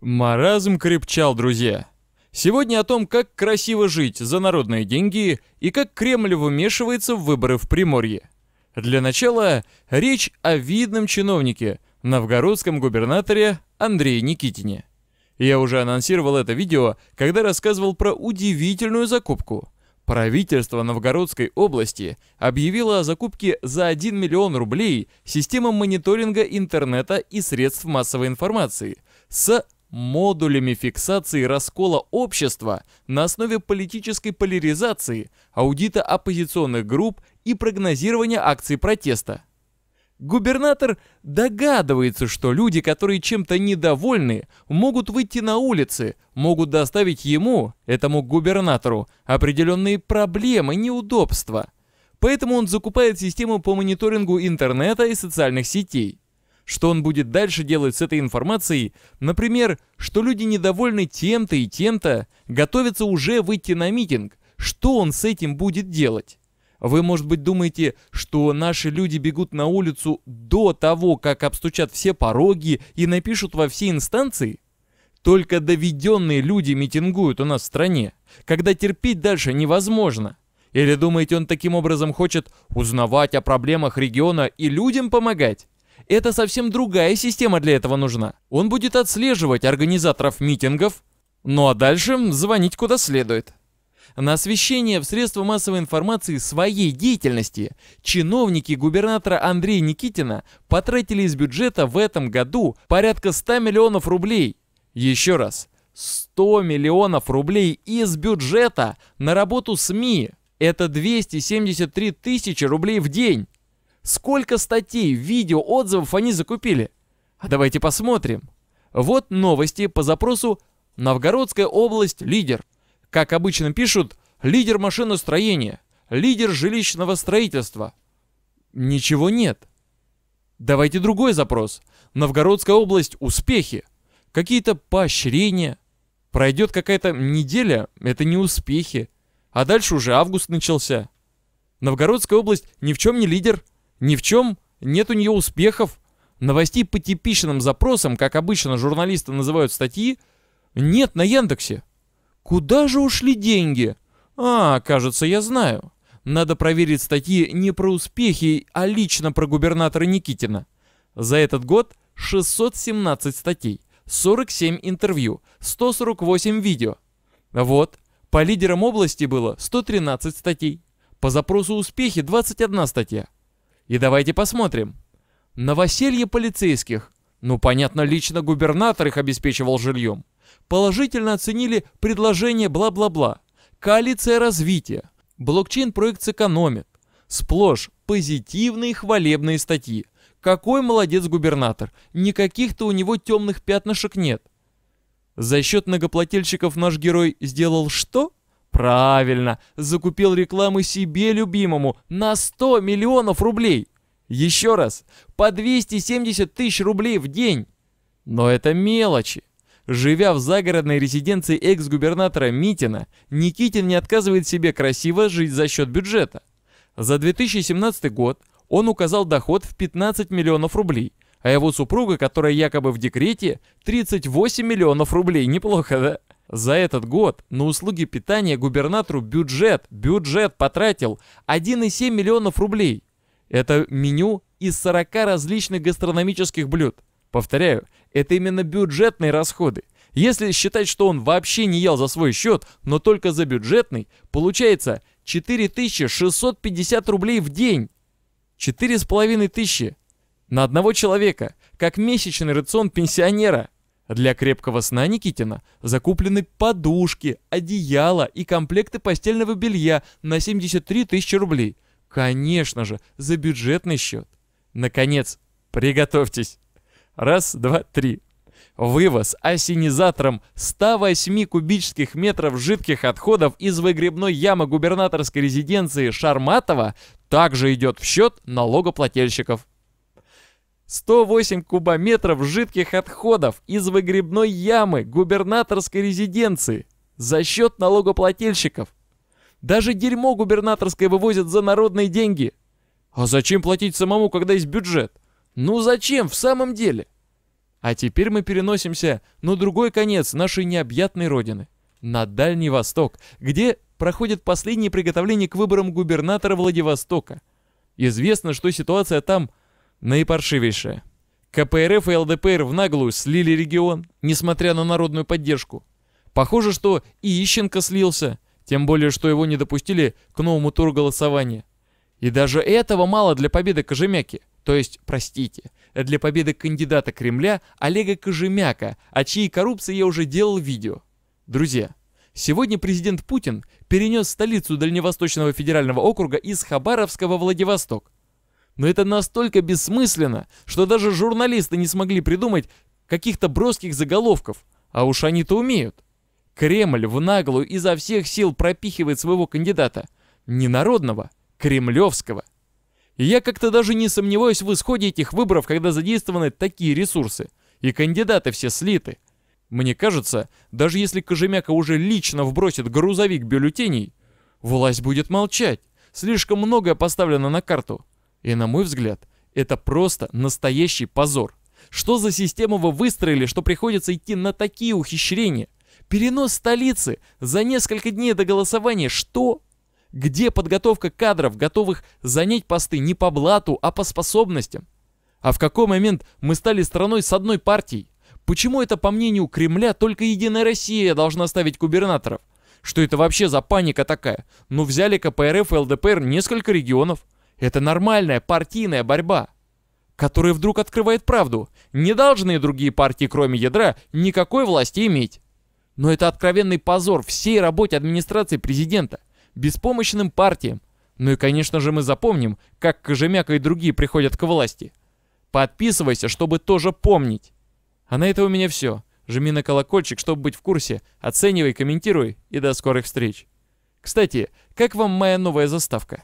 Маразм крепчал, друзья. Сегодня о том, как красиво жить за народные деньги и как Кремль вмешивается в выборы в Приморье. Для начала речь о видном чиновнике, новгородском губернаторе Андрее Никитине. Я уже анонсировал это видео, когда рассказывал про удивительную закупку. Правительство Новгородской области объявило о закупке за 1 миллион рублей системы мониторинга интернета и средств массовой информации с модулями фиксации раскола общества на основе политической поляризации, аудита оппозиционных групп и прогнозирования акций протеста. Губернатор догадывается, что люди, которые чем-то недовольны, могут выйти на улицы, могут доставить ему, этому губернатору, определенные проблемы, неудобства. Поэтому он закупает систему по мониторингу интернета и социальных сетей. Что он будет дальше делать с этой информацией? Например, что люди недовольны тем-то и тем-то, готовятся уже выйти на митинг. Что он с этим будет делать? Вы, может быть, думаете, что наши люди бегут на улицу до того, как обстучат все пороги и напишут во все инстанции? Только доведенные люди митингуют у нас в стране, когда терпеть дальше невозможно. Или думаете, он таким образом хочет узнавать о проблемах региона и людям помогать? Это совсем другая система для этого нужна. Он будет отслеживать организаторов митингов, ну а дальше звонить куда следует. На освещение в средства массовой информации своей деятельности чиновники губернатора Андрея Никитина потратили из бюджета в этом году порядка 100 миллионов рублей. Еще раз, 100 миллионов рублей из бюджета на работу СМИ. Это 273 тысячи рублей в день. Сколько статей, видео, отзывов они закупили? А давайте посмотрим. Вот новости по запросу «Новгородская область – лидер». Как обычно пишут, лидер машиностроения, лидер жилищного строительства. Ничего нет. Давайте другой запрос. Новгородская область – успехи. Какие-то поощрения. Пройдет какая-то неделя – это не успехи. А дальше уже август начался. Новгородская область ни в чем не лидер – ни в чем нет у нее успехов. Новостей по типичным запросам, как обычно журналисты называют статьи, нет на Яндексе. Куда же ушли деньги? А, кажется, я знаю. Надо проверить статьи не про успехи, а лично про губернатора Никитина. За этот год 617 статей, 47 интервью, 148 видео. Вот, по лидерам области было 113 статей. По запросу успехи 21 статья. И давайте посмотрим. Новоселье полицейских. Ну, понятно, лично губернатор их обеспечивал жильем. Положительно оценили предложение бла-бла-бла. Коалиция развития. Блокчейн-проект сэкономит. Сплошь позитивные хвалебные статьи. Какой молодец губернатор. Никаких-то у него темных пятнышек нет. За счет многоплательщиков наш герой сделал что? Правильно, закупил рекламы себе любимому на 100 миллионов рублей. Еще раз, по 270 тысяч рублей в день. Но это мелочи. Живя в загородной резиденции экс-губернатора Митина, Никитин не отказывает себе красиво жить за счет бюджета. За 2017 год он указал доход в 15 миллионов рублей, а его супруга, которая якобы в декрете, 38 миллионов рублей. Неплохо, да? За этот год на услуги питания губернатору бюджет, бюджет потратил 1,7 миллионов рублей. Это меню из 40 различных гастрономических блюд. Повторяю, это именно бюджетные расходы. Если считать, что он вообще не ел за свой счет, но только за бюджетный, получается 4650 рублей в день. 4500 на одного человека, как месячный рацион пенсионера – для крепкого сна Никитина закуплены подушки, одеяло и комплекты постельного белья на 73 тысячи рублей. Конечно же, за бюджетный счет. Наконец, приготовьтесь. Раз, два, три. Вывоз осенизатором 108 кубических метров жидких отходов из выгребной ямы губернаторской резиденции Шарматова также идет в счет налогоплательщиков. 108 кубометров жидких отходов из выгребной ямы губернаторской резиденции за счет налогоплательщиков. Даже дерьмо губернаторское вывозят за народные деньги. А зачем платить самому, когда есть бюджет? Ну зачем в самом деле? А теперь мы переносимся на другой конец нашей необъятной родины, на Дальний Восток, где проходят последние приготовления к выборам губернатора Владивостока. Известно, что ситуация там Наипаршивейшее. КПРФ и ЛДПР в наглую слили регион, несмотря на народную поддержку. Похоже, что и Ищенко слился, тем более, что его не допустили к новому туру голосования. И даже этого мало для победы Кожемяки, то есть, простите, для победы кандидата Кремля Олега Кожемяка, о чьей коррупции я уже делал видео. Друзья, Сегодня президент Путин перенес столицу Дальневосточного федерального округа из Хабаровска во Владивосток. Но это настолько бессмысленно, что даже журналисты не смогли придумать каких-то броских заголовков, а уж они-то умеют. Кремль в наглую изо всех сил пропихивает своего кандидата. ненародного, кремлевского. И я как-то даже не сомневаюсь в исходе этих выборов, когда задействованы такие ресурсы. И кандидаты все слиты. Мне кажется, даже если Кожемяка уже лично вбросит грузовик бюллетеней, власть будет молчать. Слишком многое поставлено на карту. И на мой взгляд, это просто настоящий позор. Что за систему вы выстроили, что приходится идти на такие ухищрения? Перенос столицы за несколько дней до голосования, что? Где подготовка кадров, готовых занять посты не по блату, а по способностям? А в какой момент мы стали страной с одной партией? Почему это, по мнению Кремля, только Единая Россия должна ставить губернаторов? Что это вообще за паника такая? Ну взяли КПРФ и ЛДПР несколько регионов. Это нормальная партийная борьба, которая вдруг открывает правду. Не должны другие партии, кроме ядра, никакой власти иметь. Но это откровенный позор всей работе администрации президента, беспомощным партиям. Ну и, конечно же, мы запомним, как Кожемяка и другие приходят к власти. Подписывайся, чтобы тоже помнить. А на это у меня все. Жми на колокольчик, чтобы быть в курсе. Оценивай, комментируй и до скорых встреч. Кстати, как вам моя новая заставка?